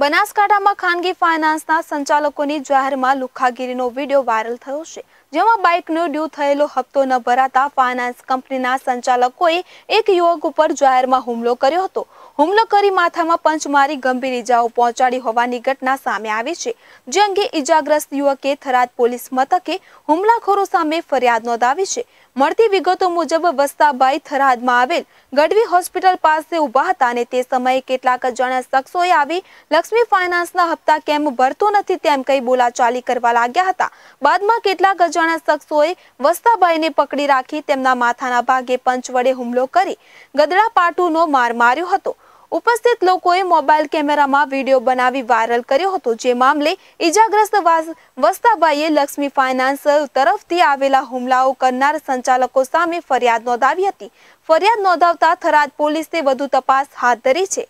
બનાસકાંઠામાં ખાનગી ફાઇનાન્સના સંચાલકોની જાહેરમાં લુખાગીરીનો વિડીયો વાયરલ થયો છે જેમાં બાઇકનો ડ્યુ થયેલો હપ્તો ન ભરાતા ફાઇનાન્સ કંપનીના સંચાલકોએ એક યુવક ઉપર જાહેરમાં હુમલો કર્યો હતો હુમલો કરી માથામાં પંચ મારી ગંભીર ઈજાઓ પહોંચાડી હોવાની ઘટના સામે આવી છે જે અંગે ઈજાગ્રસ્ત યુવકે થરાદ પોલીસ મથકે હુમલાખોરો સામે ફરિયાદ નોંધાવી છે મળતી વિગતો મુજબ વસ્તાબાઈ થરાદમાં આવેલ ગઢવી હોસ્પિટલ પાસે ઊભા હતા અને તે સમયે કેટલાક અજાણ્યા શખ્સોએ આવી લક્ષ્મી ફાઇનાન્સના હપ્તા કેમ ભરતો નથી તેમ કહી બોલાચાલી કરવા લાગ્યા હતા બાદમાં કેટલાક અજાણ્યા શખ્સોએ વસ્તાબાઈને પકડી રાખી તેમના માથાના ભાગે પંચ વડે હુમલો કરી ગદડા પાટુનો માર માર્યો હતો ઉપસ્થિત લોકોએ મોબાઈલ કેમેરામાં વિડીયો બનાવી વાયરલ કર્યો હતો જે મામલે ઇજાગ્રસ્ત વસ્તાભાઈએ લક્ષ્મી ફાઇનાન્સ તરફથી આવેલા હુમલાઓ કરનાર સંચાલકો સામે ફરિયાદ નોંધાવી હતી ફરિયાદ નોંધાવતા થરાદ પોલીસે વધુ તપાસ હાથ ધરી છે